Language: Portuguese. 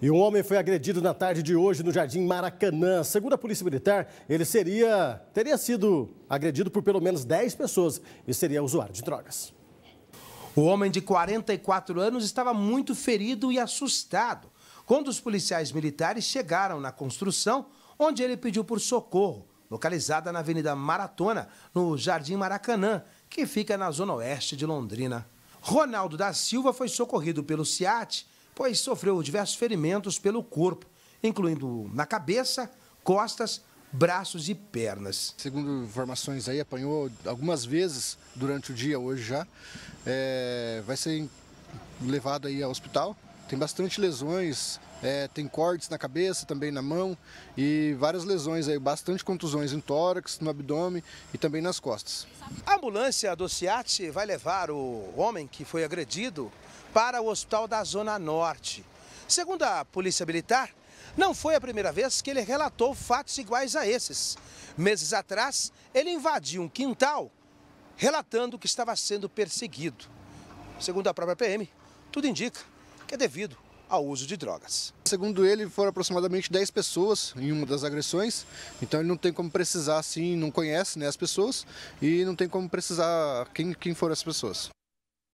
E um homem foi agredido na tarde de hoje no Jardim Maracanã. Segundo a Polícia Militar, ele seria teria sido agredido por pelo menos 10 pessoas e seria usuário de drogas. O homem de 44 anos estava muito ferido e assustado quando os policiais militares chegaram na construção onde ele pediu por socorro, localizada na Avenida Maratona, no Jardim Maracanã, que fica na zona oeste de Londrina. Ronaldo da Silva foi socorrido pelo SIAT pois sofreu diversos ferimentos pelo corpo, incluindo na cabeça, costas, braços e pernas. Segundo informações aí, apanhou algumas vezes durante o dia hoje já. É, vai ser levado aí ao hospital. Tem bastante lesões é, tem cortes na cabeça, também na mão e várias lesões aí, bastante contusões em tórax, no abdômen e também nas costas. A ambulância do CIAT vai levar o homem que foi agredido para o hospital da Zona Norte. Segundo a Polícia Militar, não foi a primeira vez que ele relatou fatos iguais a esses. Meses atrás, ele invadiu um quintal relatando que estava sendo perseguido. Segundo a própria PM, tudo indica que é devido ao uso de drogas. Segundo ele, foram aproximadamente 10 pessoas em uma das agressões, então ele não tem como precisar, assim, não conhece né, as pessoas e não tem como precisar quem, quem foram as pessoas.